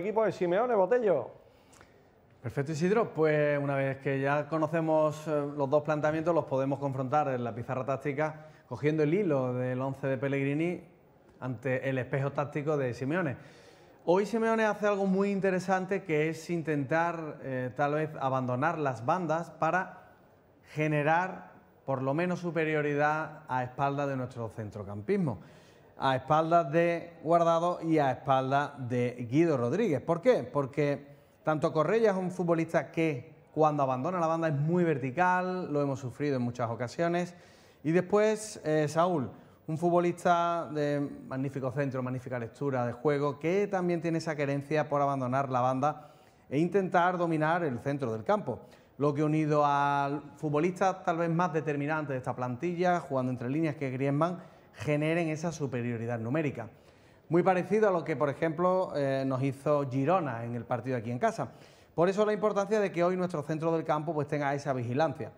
equipo de Simeone Botello. Perfecto Isidro, pues una vez que ya conocemos eh, los dos planteamientos los podemos confrontar en la pizarra táctica cogiendo el hilo del 11 de Pellegrini ante el espejo táctico de Simeone. Hoy Simeone hace algo muy interesante que es intentar eh, tal vez abandonar las bandas para generar por lo menos superioridad a espalda de nuestro centrocampismo a espaldas de Guardado y a espaldas de Guido Rodríguez. ¿Por qué? Porque tanto Correia es un futbolista que cuando abandona la banda es muy vertical, lo hemos sufrido en muchas ocasiones. Y después eh, Saúl, un futbolista de magnífico centro, magnífica lectura de juego, que también tiene esa querencia por abandonar la banda e intentar dominar el centro del campo. Lo que unido al futbolista tal vez más determinante de esta plantilla, jugando entre líneas que Griezmann, generen esa superioridad numérica. Muy parecido a lo que, por ejemplo, eh, nos hizo Girona en el partido aquí en casa. Por eso la importancia de que hoy nuestro centro del campo pues, tenga esa vigilancia.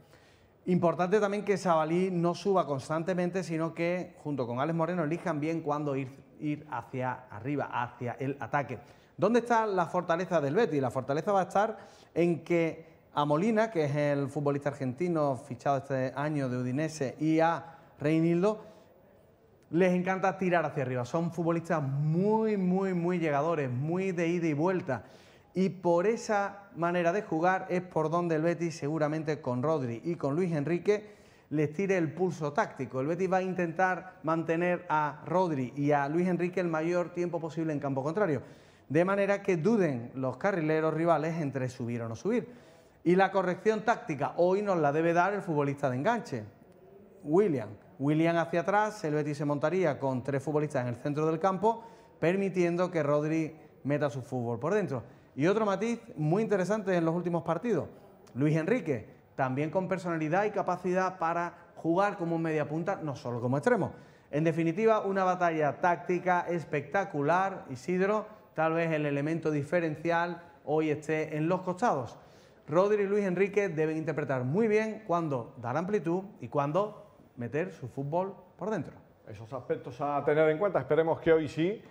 Importante también que Sabalí no suba constantemente, sino que junto con Alex Moreno elijan bien cuándo ir, ir hacia arriba, hacia el ataque. ¿Dónde está la fortaleza del Betis? La fortaleza va a estar en que a Molina, que es el futbolista argentino fichado este año de Udinese, y a Reinildo, les encanta tirar hacia arriba. Son futbolistas muy, muy, muy llegadores, muy de ida y vuelta. Y por esa manera de jugar es por donde el Betis, seguramente con Rodri y con Luis Enrique, les tire el pulso táctico. El Betis va a intentar mantener a Rodri y a Luis Enrique el mayor tiempo posible en campo contrario. De manera que duden los carrileros rivales entre subir o no subir. Y la corrección táctica hoy nos la debe dar el futbolista de enganche, William William hacia atrás, el Betis se montaría con tres futbolistas en el centro del campo, permitiendo que Rodri meta su fútbol por dentro. Y otro matiz muy interesante en los últimos partidos, Luis Enrique, también con personalidad y capacidad para jugar como un mediapunta, no solo como extremo. En definitiva, una batalla táctica espectacular, Isidro, tal vez el elemento diferencial hoy esté en los costados. Rodri y Luis Enrique deben interpretar muy bien cuando dar amplitud y cuando meter su fútbol por dentro. Esos aspectos a tener en cuenta, esperemos que hoy sí.